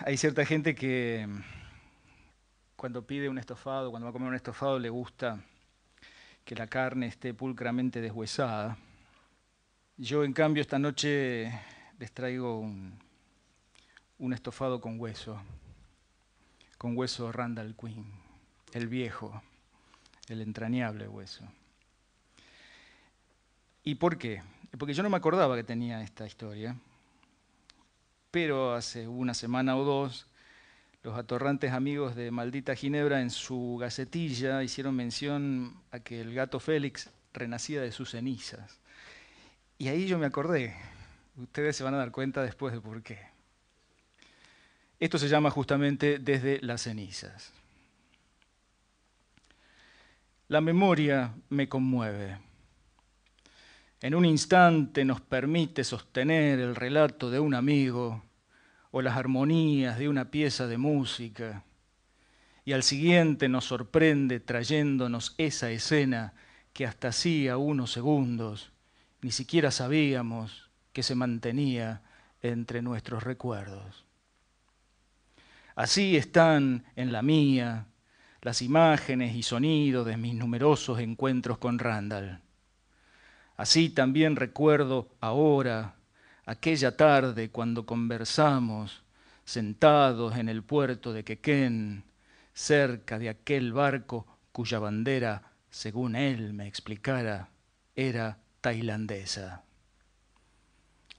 Hay cierta gente que mm, cuando pide un estofado, cuando va a comer un estofado, le gusta que la carne esté pulcramente deshuesada. Yo, en cambio, esta noche les traigo un, estofado con hueso, con hueso Randall Quinn, el viejo, el entrañable hueso. ¿Y por qué? Porque yo no me acordaba que tenía esta historia pero hace una semana o dos, los atorrantes amigos de Maldita Ginebra en su gacetilla hicieron mención a que el gato Félix renacía de sus cenizas. Y ahí yo me acordé. Ustedes se van a dar cuenta después de por qué. Esto se llama justamente desde las cenizas. La memoria me conmueve en un instante nos permite sostener el relato de un amigo o las armonías de una pieza de música, y al siguiente nos sorprende trayéndonos esa escena que hasta hacía unos segundos ni siquiera sabíamos que se mantenía entre nuestros recuerdos. Así están en la mía las imágenes y sonidos de mis numerosos encuentros con Randall Así también recuerdo ahora aquella tarde cuando conversamos sentados en el puerto de Quequén, cerca de aquel barco cuya bandera, según él me explicara, era tailandesa.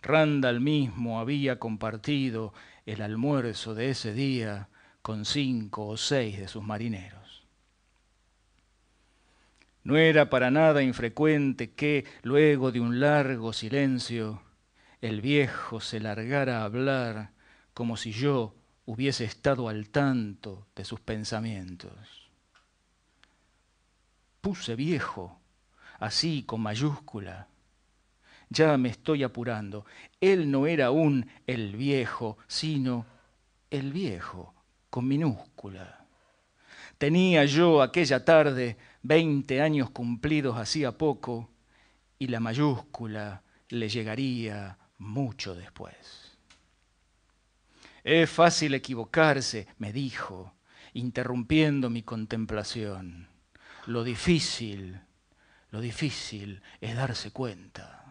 Randall mismo había compartido el almuerzo de ese día con cinco o seis de sus marineros. No era para nada infrecuente que, luego de un largo silencio, el viejo se largara a hablar como si yo hubiese estado al tanto de sus pensamientos. Puse viejo, así con mayúscula. Ya me estoy apurando. Él no era aún el viejo, sino el viejo, con minúscula. Tenía yo aquella tarde Veinte años cumplidos hacía poco y la mayúscula le llegaría mucho después. Es fácil equivocarse, me dijo, interrumpiendo mi contemplación. Lo difícil, lo difícil es darse cuenta.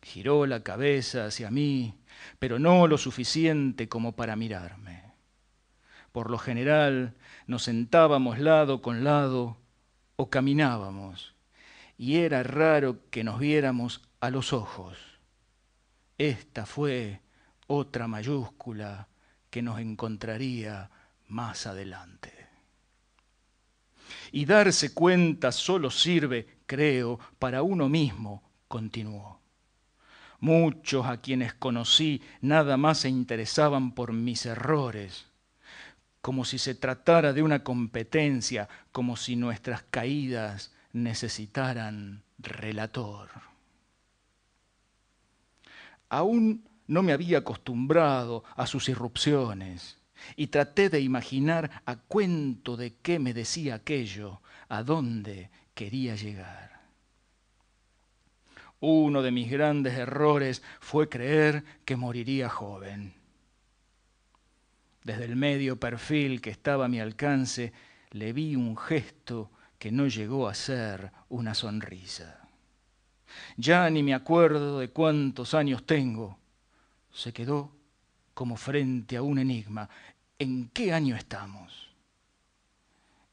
Giró la cabeza hacia mí, pero no lo suficiente como para mirarme. Por lo general nos sentábamos lado con lado o caminábamos, y era raro que nos viéramos a los ojos. Esta fue otra mayúscula que nos encontraría más adelante. Y darse cuenta solo sirve, creo, para uno mismo, continuó. Muchos a quienes conocí nada más se interesaban por mis errores como si se tratara de una competencia, como si nuestras caídas necesitaran relator. Aún no me había acostumbrado a sus irrupciones y traté de imaginar a cuento de qué me decía aquello, a dónde quería llegar. Uno de mis grandes errores fue creer que moriría joven. Desde el medio perfil que estaba a mi alcance, le vi un gesto que no llegó a ser una sonrisa. Ya ni me acuerdo de cuántos años tengo. Se quedó como frente a un enigma. ¿En qué año estamos?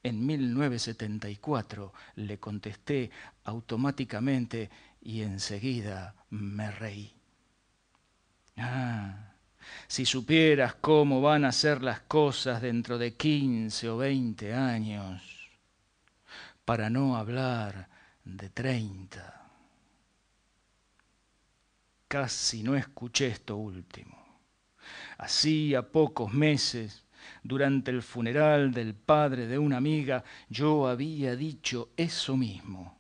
En 1974 le contesté automáticamente y enseguida me reí. Ah, si supieras cómo van a ser las cosas dentro de quince o veinte años, para no hablar de treinta. Casi no escuché esto último. Así a pocos meses, durante el funeral del padre de una amiga, yo había dicho eso mismo,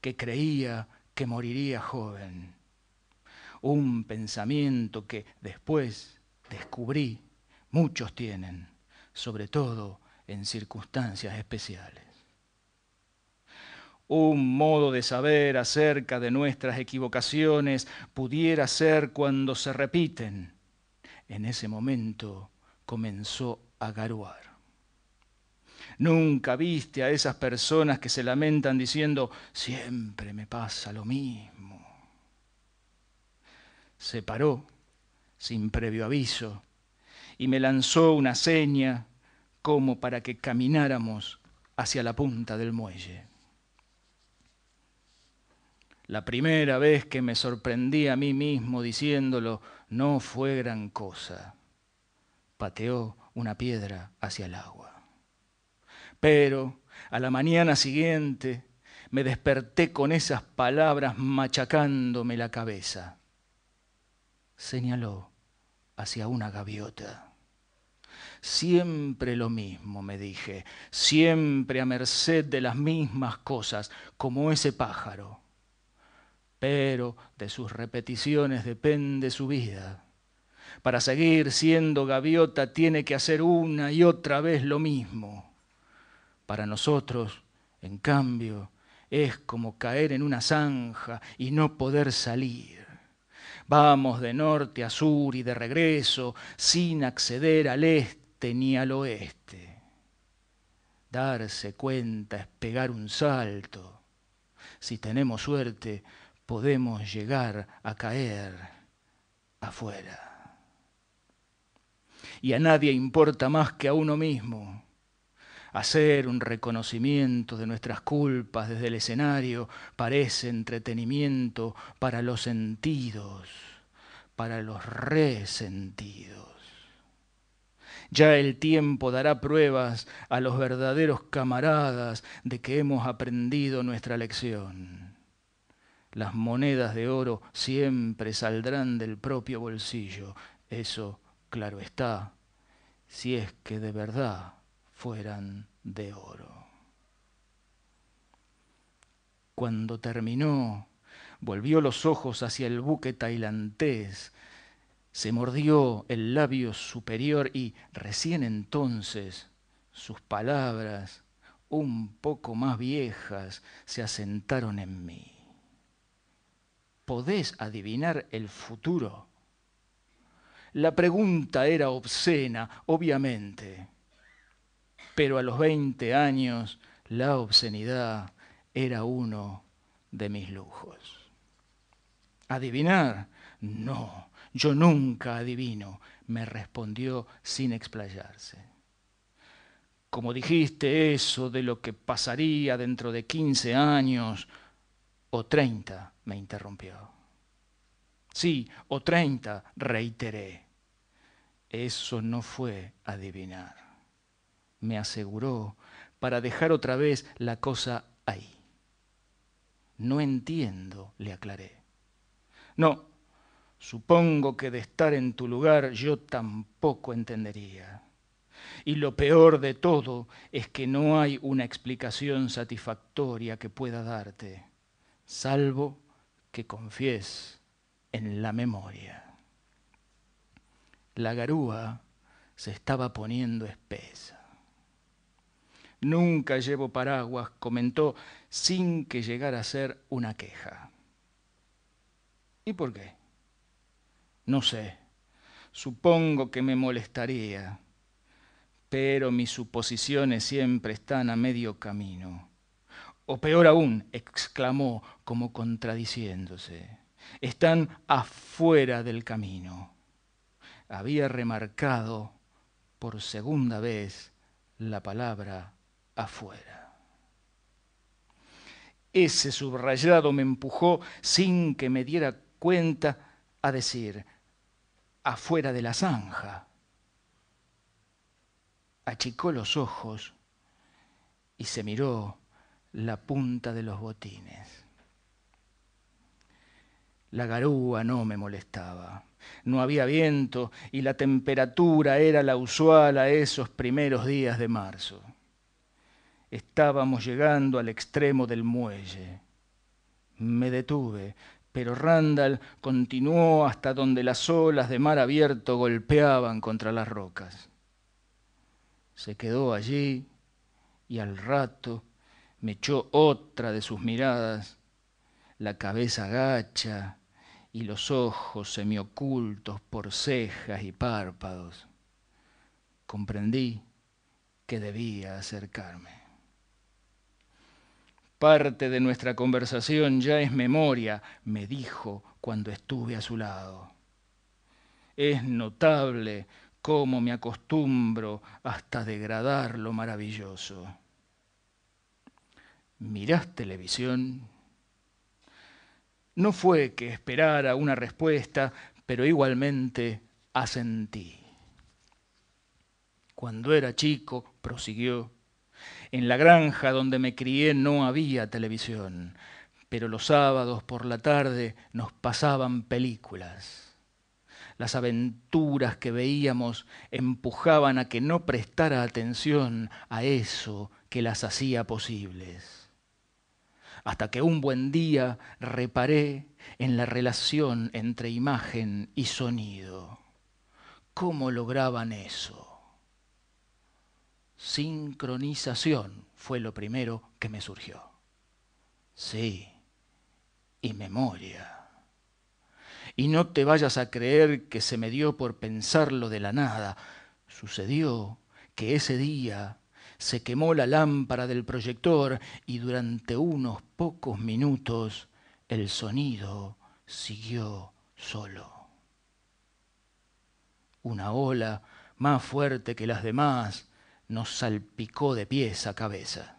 que creía que moriría joven un pensamiento que después descubrí muchos tienen, sobre todo en circunstancias especiales. Un modo de saber acerca de nuestras equivocaciones pudiera ser cuando se repiten. En ese momento comenzó a garuar. Nunca viste a esas personas que se lamentan diciendo, siempre me pasa lo mismo se paró sin previo aviso y me lanzó una seña como para que camináramos hacia la punta del muelle. La primera vez que me sorprendí a mí mismo diciéndolo no fue gran cosa. Pateó una piedra hacia el agua. Pero a la mañana siguiente me desperté con esas palabras machacándome la cabeza señaló hacia una gaviota. Siempre lo mismo, me dije, siempre a merced de las mismas cosas, como ese pájaro. Pero de sus repeticiones depende su vida. Para seguir siendo gaviota tiene que hacer una y otra vez lo mismo. Para nosotros, en cambio, es como caer en una zanja y no poder salir. Vamos de norte a sur y de regreso, sin acceder al este ni al oeste. Darse cuenta es pegar un salto. Si tenemos suerte, podemos llegar a caer afuera. Y a nadie importa más que a uno mismo Hacer un reconocimiento de nuestras culpas desde el escenario parece entretenimiento para los sentidos, para los resentidos. Ya el tiempo dará pruebas a los verdaderos camaradas de que hemos aprendido nuestra lección. Las monedas de oro siempre saldrán del propio bolsillo, eso claro está, si es que de verdad fueran de oro. Cuando terminó, volvió los ojos hacia el buque tailandés, se mordió el labio superior y recién entonces sus palabras, un poco más viejas, se asentaron en mí. ¿Podés adivinar el futuro? La pregunta era obscena, obviamente pero a los veinte años la obscenidad era uno de mis lujos. ¿Adivinar? No, yo nunca adivino, me respondió sin explayarse. Como dijiste eso de lo que pasaría dentro de quince años o treinta, me interrumpió. Sí, o treinta, reiteré. Eso no fue adivinar me aseguró, para dejar otra vez la cosa ahí. No entiendo, le aclaré. No, supongo que de estar en tu lugar yo tampoco entendería. Y lo peor de todo es que no hay una explicación satisfactoria que pueda darte, salvo que confíes en la memoria. La garúa se estaba poniendo espesa. Nunca llevo paraguas, comentó, sin que llegara a ser una queja. ¿Y por qué? No sé. Supongo que me molestaría, pero mis suposiciones siempre están a medio camino. O peor aún, exclamó como contradiciéndose, están afuera del camino. Había remarcado por segunda vez la palabra afuera. Ese subrayado me empujó sin que me diera cuenta a decir, afuera de la zanja. Achicó los ojos y se miró la punta de los botines. La garúa no me molestaba. No había viento y la temperatura era la usual a esos primeros días de marzo. Estábamos llegando al extremo del muelle. Me detuve, pero Randall continuó hasta donde las olas de mar abierto golpeaban contra las rocas. Se quedó allí y al rato me echó otra de sus miradas, la cabeza gacha y los ojos semiocultos por cejas y párpados. Comprendí que debía acercarme. Parte de nuestra conversación ya es memoria, me dijo cuando estuve a su lado. Es notable cómo me acostumbro hasta degradar lo maravilloso. ¿Mirás televisión? No fue que esperara una respuesta, pero igualmente asentí. Cuando era chico, prosiguió, en la granja donde me crié no había televisión, pero los sábados por la tarde nos pasaban películas. Las aventuras que veíamos empujaban a que no prestara atención a eso que las hacía posibles. Hasta que un buen día reparé en la relación entre imagen y sonido. ¿Cómo lograban eso? sincronización fue lo primero que me surgió. Sí, y memoria. Y no te vayas a creer que se me dio por pensarlo de la nada. Sucedió que ese día se quemó la lámpara del proyector y durante unos pocos minutos el sonido siguió solo. Una ola más fuerte que las demás nos salpicó de pies a cabeza.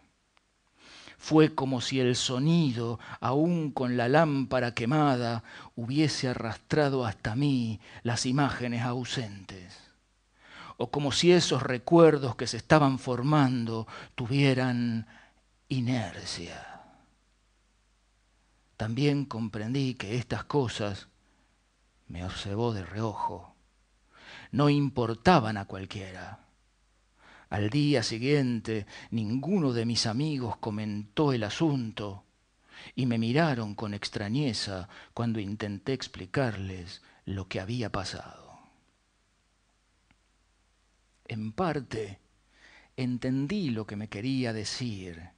Fue como si el sonido, aún con la lámpara quemada, hubiese arrastrado hasta mí las imágenes ausentes, o como si esos recuerdos que se estaban formando tuvieran inercia. También comprendí que estas cosas me observó de reojo, no importaban a cualquiera al día siguiente ninguno de mis amigos comentó el asunto y me miraron con extrañeza cuando intenté explicarles lo que había pasado. En parte, entendí lo que me quería decir.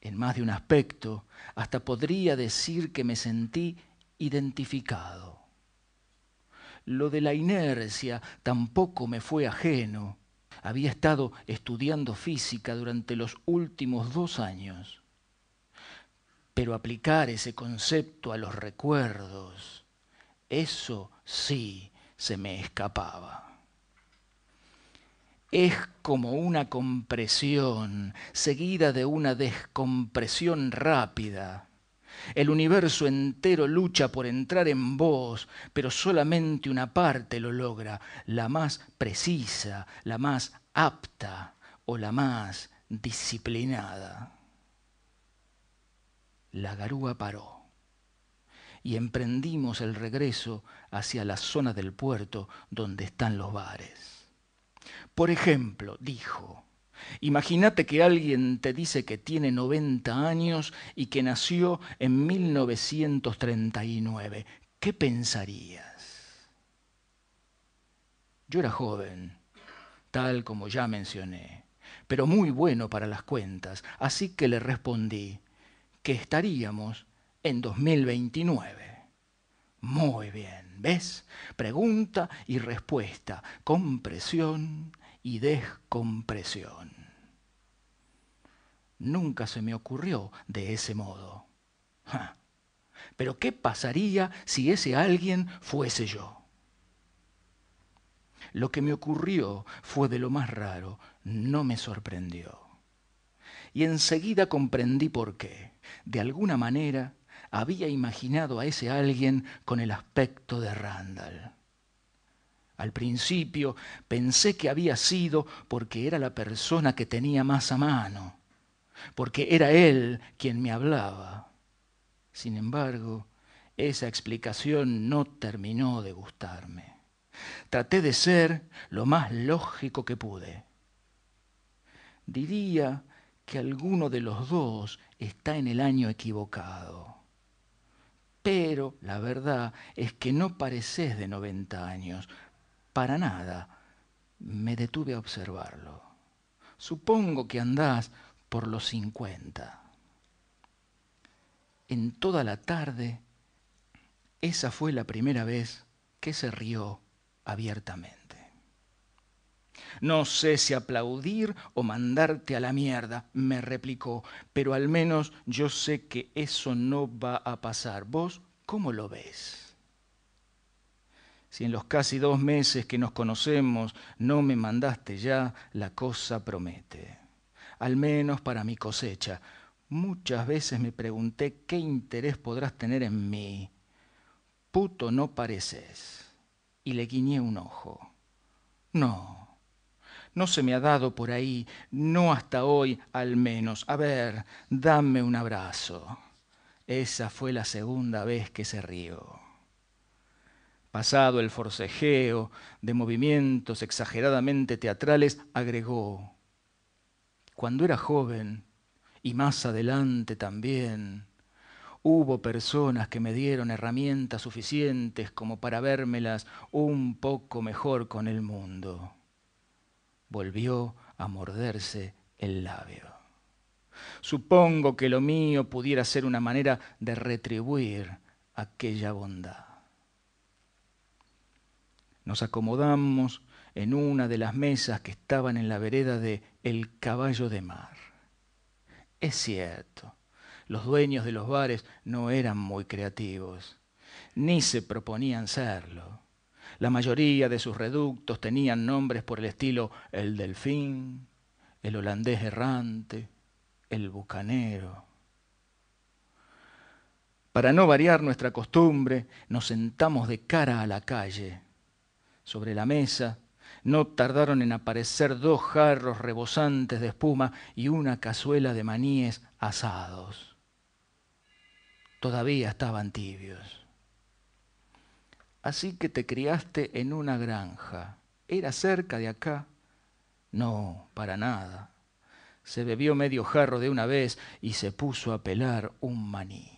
En más de un aspecto, hasta podría decir que me sentí identificado. Lo de la inercia tampoco me fue ajeno había estado estudiando física durante los últimos dos años. Pero aplicar ese concepto a los recuerdos, eso sí se me escapaba. Es como una compresión seguida de una descompresión rápida el universo entero lucha por entrar en vos, pero solamente una parte lo logra, la más precisa, la más apta o la más disciplinada. La garúa paró y emprendimos el regreso hacia la zona del puerto donde están los bares. Por ejemplo, dijo, Imagínate que alguien te dice que tiene 90 años y que nació en 1939. ¿Qué pensarías? Yo era joven, tal como ya mencioné, pero muy bueno para las cuentas, así que le respondí que estaríamos en 2029. Muy bien, ¿ves? Pregunta y respuesta, compresión y descompresión. Nunca se me ocurrió de ese modo. Pero ¿qué pasaría si ese alguien fuese yo? Lo que me ocurrió fue de lo más raro, no me sorprendió. Y enseguida comprendí por qué. De alguna manera había imaginado a ese alguien con el aspecto de Randall. Al principio pensé que había sido porque era la persona que tenía más a mano, porque era él quien me hablaba. Sin embargo, esa explicación no terminó de gustarme. Traté de ser lo más lógico que pude. Diría que alguno de los dos está en el año equivocado. Pero la verdad es que no pareces de 90 años, para nada me detuve a observarlo. Supongo que andás por los cincuenta. En toda la tarde, esa fue la primera vez que se rió abiertamente. No sé si aplaudir o mandarte a la mierda, me replicó, pero al menos yo sé que eso no va a pasar. ¿Vos cómo lo ves? Si en los casi dos meses que nos conocemos no me mandaste ya, la cosa promete. Al menos para mi cosecha. Muchas veces me pregunté qué interés podrás tener en mí. Puto no pareces. Y le guiñé un ojo. No, no se me ha dado por ahí, no hasta hoy al menos. A ver, dame un abrazo. Esa fue la segunda vez que se rió. Pasado el forcejeo de movimientos exageradamente teatrales, agregó, cuando era joven, y más adelante también, hubo personas que me dieron herramientas suficientes como para vérmelas un poco mejor con el mundo. Volvió a morderse el labio. Supongo que lo mío pudiera ser una manera de retribuir aquella bondad. Nos acomodamos en una de las mesas que estaban en la vereda de El Caballo de Mar. Es cierto, los dueños de los bares no eran muy creativos, ni se proponían serlo. La mayoría de sus reductos tenían nombres por el estilo el delfín, el holandés errante, el bucanero. Para no variar nuestra costumbre, nos sentamos de cara a la calle sobre la mesa. No tardaron en aparecer dos jarros rebosantes de espuma y una cazuela de maníes asados. Todavía estaban tibios. Así que te criaste en una granja. ¿Era cerca de acá? No, para nada. Se bebió medio jarro de una vez y se puso a pelar un maní.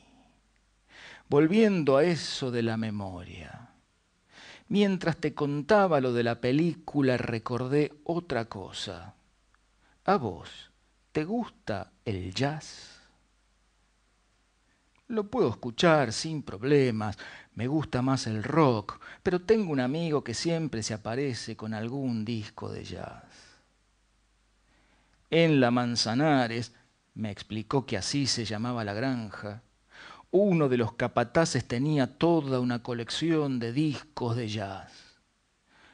Volviendo a eso de la memoria Mientras te contaba lo de la película recordé otra cosa. ¿A vos te gusta el jazz? Lo puedo escuchar sin problemas, me gusta más el rock, pero tengo un amigo que siempre se aparece con algún disco de jazz. En la Manzanares me explicó que así se llamaba la granja, uno de los capataces tenía toda una colección de discos de jazz.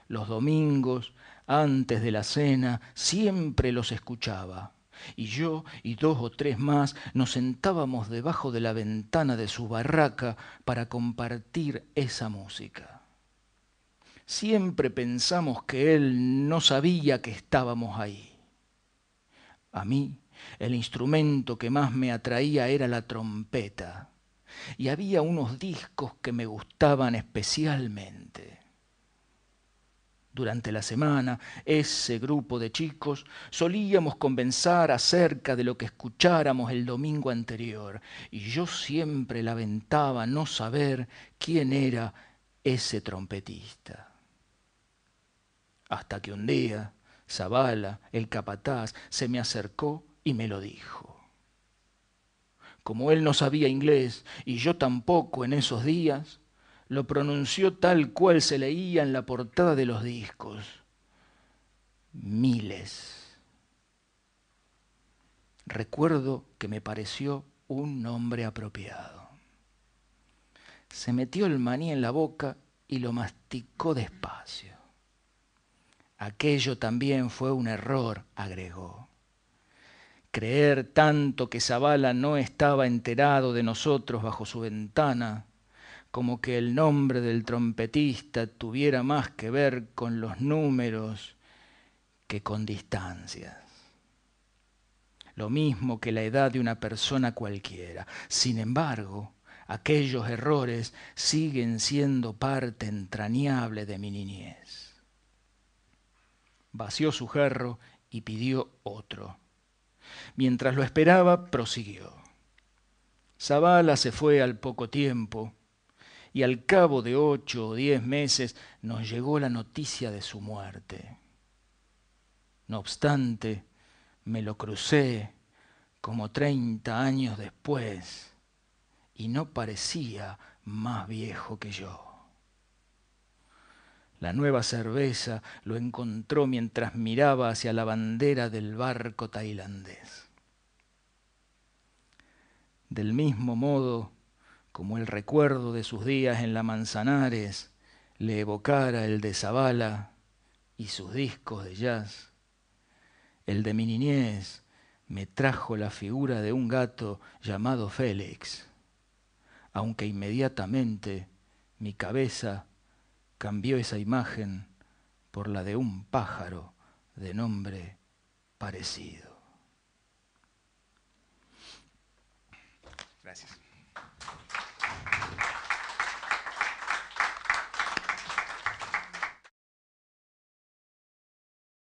Los domingos, antes de la cena, siempre los escuchaba. Y yo y dos o tres más nos sentábamos debajo de la ventana de su barraca para compartir esa música. Siempre pensamos que él no sabía que estábamos ahí. A mí, el instrumento que más me atraía era la trompeta y había unos discos que me gustaban especialmente. Durante la semana, ese grupo de chicos solíamos conversar acerca de lo que escucháramos el domingo anterior, y yo siempre lamentaba no saber quién era ese trompetista. Hasta que un día, Zabala, el capataz, se me acercó y me lo dijo como él no sabía inglés y yo tampoco en esos días, lo pronunció tal cual se leía en la portada de los discos. Miles. Recuerdo que me pareció un nombre apropiado. Se metió el maní en la boca y lo masticó despacio. Aquello también fue un error, agregó. Creer tanto que Zavala no estaba enterado de nosotros bajo su ventana, como que el nombre del trompetista tuviera más que ver con los números que con distancias. Lo mismo que la edad de una persona cualquiera. Sin embargo, aquellos errores siguen siendo parte entrañable de mi niñez. Vació su jarro y pidió otro. Mientras lo esperaba, prosiguió. Zavala se fue al poco tiempo y al cabo de ocho o diez meses nos llegó la noticia de su muerte. No obstante, me lo crucé como treinta años después y no parecía más viejo que yo. La nueva cerveza lo encontró mientras miraba hacia la bandera del barco tailandés. Del mismo modo como el recuerdo de sus días en la Manzanares le evocara el de Zabala y sus discos de jazz, el de mi niñez me trajo la figura de un gato llamado Félix, aunque inmediatamente mi cabeza cambió esa imagen por la de un pájaro de nombre parecido. Gracias.